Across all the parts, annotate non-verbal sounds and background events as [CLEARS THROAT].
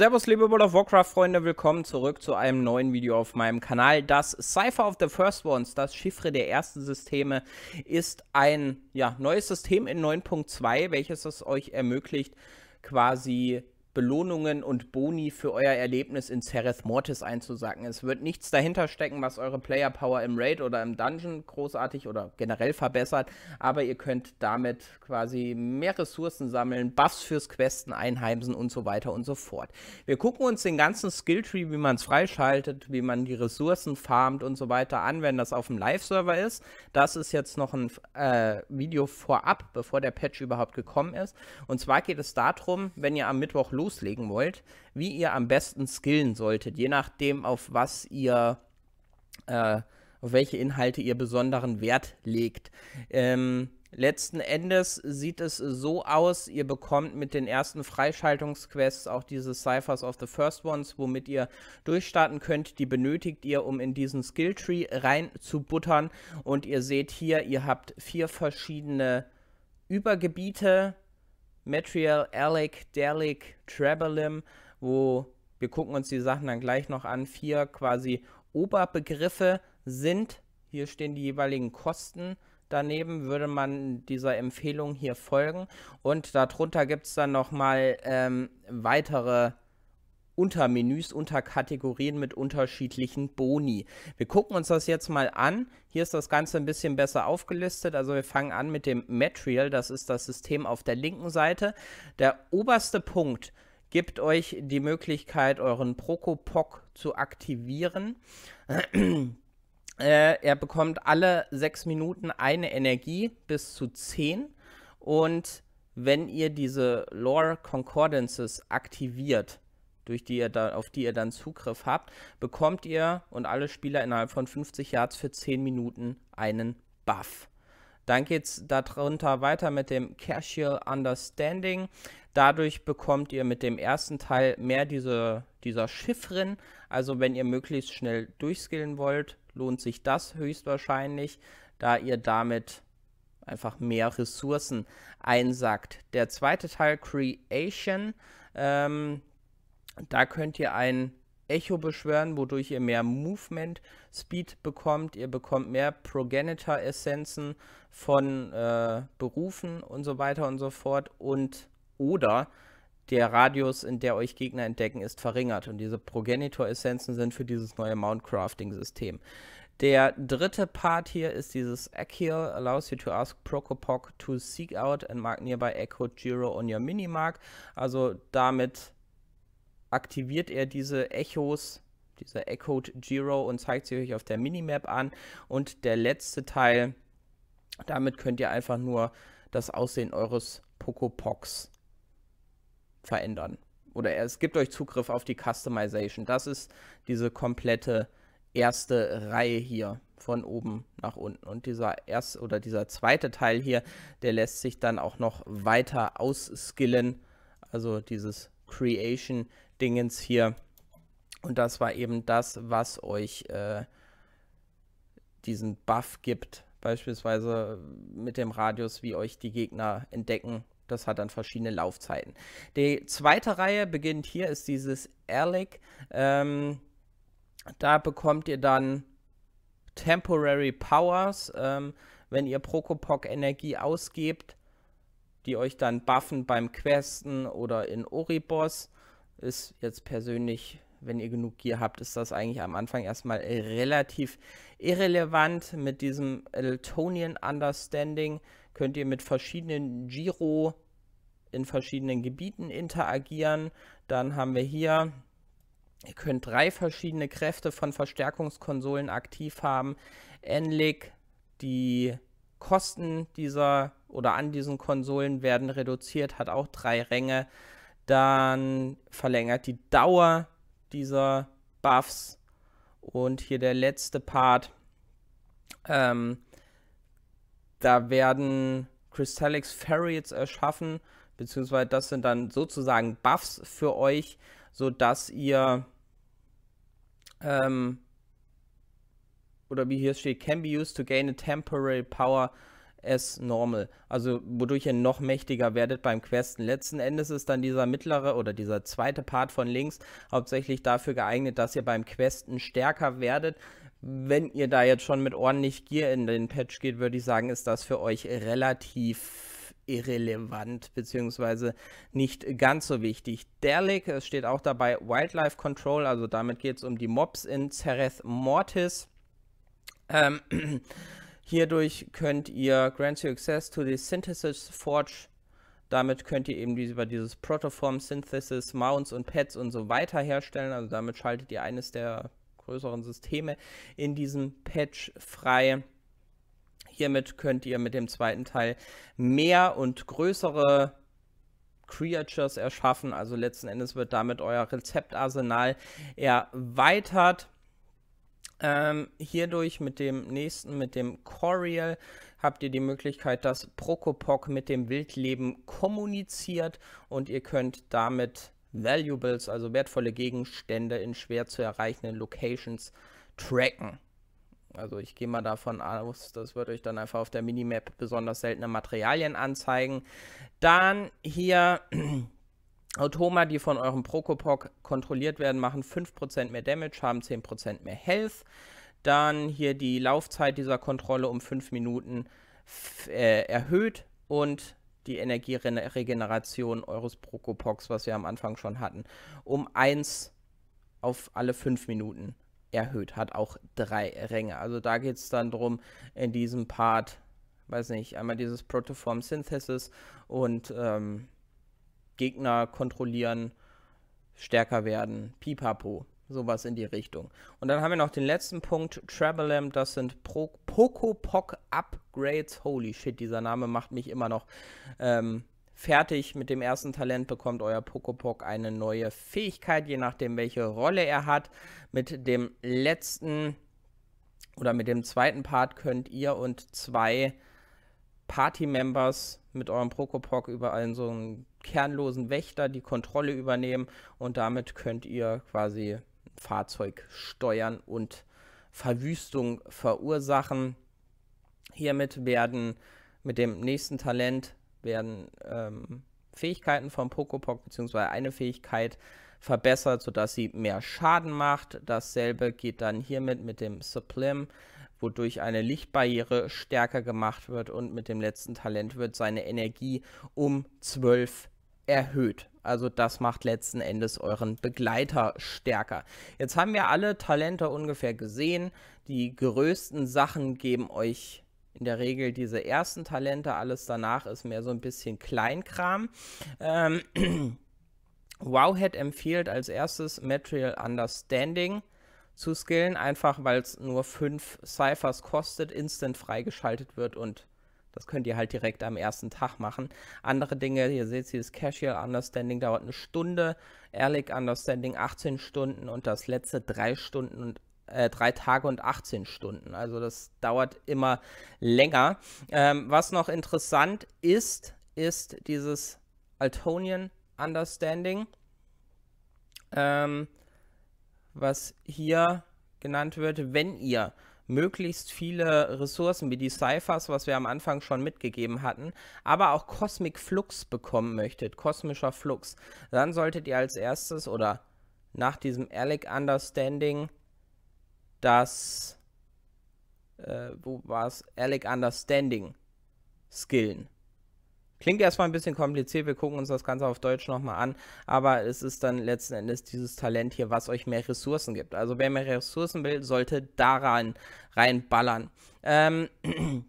Servus liebe World of Warcraft Freunde, willkommen zurück zu einem neuen Video auf meinem Kanal. Das Cypher of the First Ones, das Chiffre der ersten Systeme, ist ein ja, neues System in 9.2, welches es euch ermöglicht, quasi Belohnungen und Boni für euer Erlebnis in Sereth Mortis einzusacken. Es wird nichts dahinter stecken, was eure Player Power im Raid oder im Dungeon großartig oder generell verbessert, aber ihr könnt damit quasi mehr Ressourcen sammeln, Buffs fürs Questen einheimsen und so weiter und so fort. Wir gucken uns den ganzen Skilltree, wie man es freischaltet, wie man die Ressourcen farmt und so weiter an, wenn das auf dem Live-Server ist. Das ist jetzt noch ein äh, Video vorab, bevor der Patch überhaupt gekommen ist. Und zwar geht es darum, wenn ihr am Mittwoch loslegen wollt, wie ihr am besten skillen solltet, je nachdem, auf was ihr, äh, auf welche Inhalte ihr besonderen Wert legt. Ähm, letzten Endes sieht es so aus, ihr bekommt mit den ersten Freischaltungsquests auch diese Ciphers of the First Ones, womit ihr durchstarten könnt. Die benötigt ihr, um in diesen Skilltree reinzubuttern. Und ihr seht hier, ihr habt vier verschiedene Übergebiete, Material, Alec, Delic, Trebelim, wo wir gucken uns die Sachen dann gleich noch an, vier quasi Oberbegriffe sind. Hier stehen die jeweiligen Kosten daneben, würde man dieser Empfehlung hier folgen. Und darunter gibt es dann nochmal ähm, weitere Untermenüs, Unterkategorien mit unterschiedlichen Boni. Wir gucken uns das jetzt mal an. Hier ist das Ganze ein bisschen besser aufgelistet. Also wir fangen an mit dem Material, das ist das System auf der linken Seite. Der oberste Punkt gibt euch die Möglichkeit, euren Prokopok zu aktivieren. Äh, er bekommt alle sechs Minuten eine Energie bis zu zehn und wenn ihr diese Lore Concordances aktiviert, durch die ihr da, auf die ihr dann Zugriff habt, bekommt ihr und alle Spieler innerhalb von 50 Yards für 10 Minuten einen Buff. Dann geht es darunter weiter mit dem Casual Understanding. Dadurch bekommt ihr mit dem ersten Teil mehr diese, dieser Chiffren. Also wenn ihr möglichst schnell durchskillen wollt, lohnt sich das höchstwahrscheinlich, da ihr damit einfach mehr Ressourcen einsackt. Der zweite Teil Creation. Ähm, da könnt ihr ein Echo beschwören, wodurch ihr mehr Movement Speed bekommt. Ihr bekommt mehr Progenitor Essenzen von äh, Berufen und so weiter und so fort. Und oder der Radius, in der euch Gegner entdecken, ist verringert. Und diese Progenitor-Essenzen sind für dieses neue Mount-Crafting-System. Der dritte Part hier ist dieses Echo allows you to ask Procopoc to seek out and mark nearby Echo Jiro on your Minimark. Also damit aktiviert er diese Echos, diese Echoed Giro und zeigt sie euch auf der Minimap an. Und der letzte Teil, damit könnt ihr einfach nur das Aussehen eures Pocopox verändern. Oder es gibt euch Zugriff auf die Customization. Das ist diese komplette erste Reihe hier von oben nach unten. Und dieser erste oder dieser zweite Teil hier, der lässt sich dann auch noch weiter ausskillen. Also dieses Creation Dingens hier. Und das war eben das, was euch äh, diesen Buff gibt. Beispielsweise mit dem Radius, wie euch die Gegner entdecken. Das hat dann verschiedene Laufzeiten. Die zweite Reihe beginnt hier, ist dieses Erlich. Ähm, da bekommt ihr dann Temporary Powers, ähm, wenn ihr Prokopok Energie ausgebt, die euch dann buffen beim Questen oder in Oribos ist jetzt persönlich, wenn ihr genug Gier habt, ist das eigentlich am Anfang erstmal relativ irrelevant. Mit diesem Eltonian Understanding könnt ihr mit verschiedenen Giro in verschiedenen Gebieten interagieren. Dann haben wir hier Ihr könnt drei verschiedene Kräfte von Verstärkungskonsolen aktiv haben. Enlic, die Kosten dieser oder an diesen Konsolen werden reduziert, hat auch drei Ränge dann verlängert die Dauer dieser Buffs und hier der letzte Part. Ähm, da werden Crystallix Ferrets erschaffen, beziehungsweise das sind dann sozusagen Buffs für euch, sodass ihr ähm, oder wie hier steht, can be used to gain a temporary power S-Normal. Also wodurch ihr noch mächtiger werdet beim Questen. Letzten Endes ist dann dieser mittlere oder dieser zweite Part von links hauptsächlich dafür geeignet, dass ihr beim Questen stärker werdet. Wenn ihr da jetzt schon mit ordentlich Gier in den Patch geht, würde ich sagen, ist das für euch relativ irrelevant beziehungsweise nicht ganz so wichtig. Derlick, es steht auch dabei Wildlife Control, also damit geht es um die Mobs in Zereth Mortis. Ähm, [CLEARS THROAT] Hierdurch könnt ihr grants you access to the Synthesis Forge. Damit könnt ihr eben über dieses Protoform Synthesis Mounts und Pads und so weiter herstellen. Also damit schaltet ihr eines der größeren Systeme in diesem Patch frei. Hiermit könnt ihr mit dem zweiten Teil mehr und größere Creatures erschaffen. Also letzten Endes wird damit euer Rezeptarsenal erweitert. Ähm, hierdurch mit dem nächsten, mit dem Coriel, habt ihr die Möglichkeit, dass Prokopok mit dem Wildleben kommuniziert und ihr könnt damit Valuables, also wertvolle Gegenstände in schwer zu erreichenden Locations tracken. Also ich gehe mal davon aus, das wird euch dann einfach auf der Minimap besonders seltene Materialien anzeigen. Dann hier Automa, die von eurem Prokopok kontrolliert werden, machen 5% mehr Damage, haben 10% mehr Health. Dann hier die Laufzeit dieser Kontrolle um 5 Minuten äh, erhöht und die Energieregeneration eures Prokopoks, was wir am Anfang schon hatten, um 1 auf alle 5 Minuten erhöht. Hat auch 3 Ränge. Also da geht es dann drum, in diesem Part, weiß nicht, einmal dieses Protoform Synthesis und ähm, Gegner kontrollieren, stärker werden, pipapo, sowas in die Richtung. Und dann haben wir noch den letzten Punkt, Travelam, das sind Pro Pokopok Upgrades. Holy shit, dieser Name macht mich immer noch ähm, fertig. Mit dem ersten Talent bekommt euer Pokopok eine neue Fähigkeit, je nachdem welche Rolle er hat. Mit dem letzten oder mit dem zweiten Part könnt ihr und zwei Party-Members mit eurem Prokopok überall einen so einen kernlosen Wächter die Kontrolle übernehmen und damit könnt ihr quasi ein Fahrzeug steuern und Verwüstung verursachen. Hiermit werden mit dem nächsten Talent werden ähm, Fähigkeiten von Pokopok bzw. eine Fähigkeit verbessert, sodass sie mehr Schaden macht. Dasselbe geht dann hiermit mit dem Sublim, wodurch eine Lichtbarriere stärker gemacht wird und mit dem letzten Talent wird seine Energie um 12 erhöht. Also das macht letzten Endes euren Begleiter stärker. Jetzt haben wir alle Talente ungefähr gesehen. Die größten Sachen geben euch in der Regel diese ersten Talente. Alles danach ist mehr so ein bisschen Kleinkram. Ähm, [CLEARS THROAT] Wowhead empfiehlt als erstes Material Understanding zu skillen, einfach weil es nur fünf Cyphers kostet, instant freigeschaltet wird und das könnt ihr halt direkt am ersten Tag machen. Andere Dinge, hier seht ihr das Casual Understanding dauert eine Stunde, Ehrlich Understanding 18 Stunden und das letzte 3 Stunden und äh, drei Tage und 18 Stunden. Also das dauert immer länger. Ähm, was noch interessant ist, ist dieses Altonian Understanding, ähm, was hier genannt wird, wenn ihr möglichst viele Ressourcen wie die Cyphers, was wir am Anfang schon mitgegeben hatten, aber auch Cosmic Flux bekommen möchtet, kosmischer Flux, dann solltet ihr als erstes oder nach diesem Alec Understanding das, äh, wo war es, Alec Understanding skillen. Klingt erstmal ein bisschen kompliziert, wir gucken uns das Ganze auf Deutsch nochmal an, aber es ist dann letzten Endes dieses Talent hier, was euch mehr Ressourcen gibt. Also wer mehr Ressourcen will, sollte daran reinballern. Ähm, [CLEARS THROAT]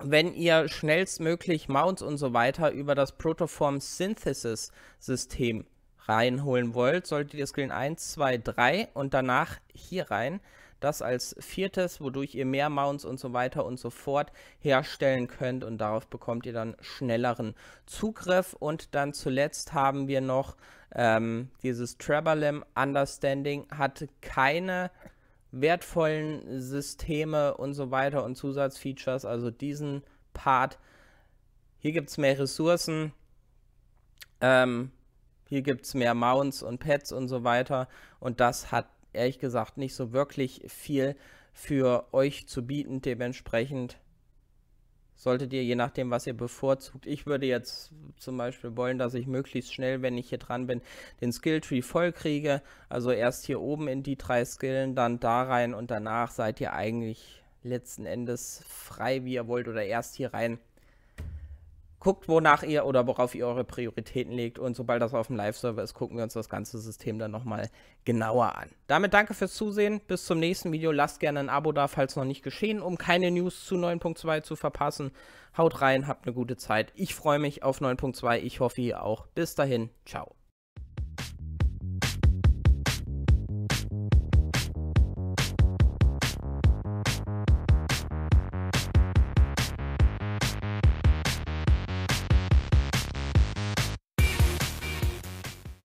wenn ihr schnellstmöglich Mounts und so weiter über das Protoform Synthesis System reinholen wollt, solltet ihr Skillen 1, 2, 3 und danach hier rein. Das als viertes, wodurch ihr mehr Mounts und so weiter und so fort herstellen könnt und darauf bekommt ihr dann schnelleren Zugriff. Und dann zuletzt haben wir noch ähm, dieses Trabalem Understanding hat keine wertvollen Systeme und so weiter und Zusatzfeatures, also diesen Part. Hier gibt es mehr Ressourcen, ähm, hier gibt es mehr Mounts und Pads und so weiter und das hat ehrlich gesagt nicht so wirklich viel für euch zu bieten. Dementsprechend solltet ihr, je nachdem, was ihr bevorzugt. Ich würde jetzt zum Beispiel wollen, dass ich möglichst schnell, wenn ich hier dran bin, den Skilltree voll kriege. Also erst hier oben in die drei Skillen, dann da rein und danach seid ihr eigentlich letzten Endes frei, wie ihr wollt, oder erst hier rein guckt, wonach ihr oder worauf ihr eure Prioritäten legt. Und sobald das auf dem Live-Server ist, gucken wir uns das ganze System dann nochmal genauer an. Damit danke fürs Zusehen. Bis zum nächsten Video. Lasst gerne ein Abo da, falls noch nicht geschehen, um keine News zu 9.2 zu verpassen. Haut rein, habt eine gute Zeit. Ich freue mich auf 9.2. Ich hoffe, ihr auch. Bis dahin. Ciao.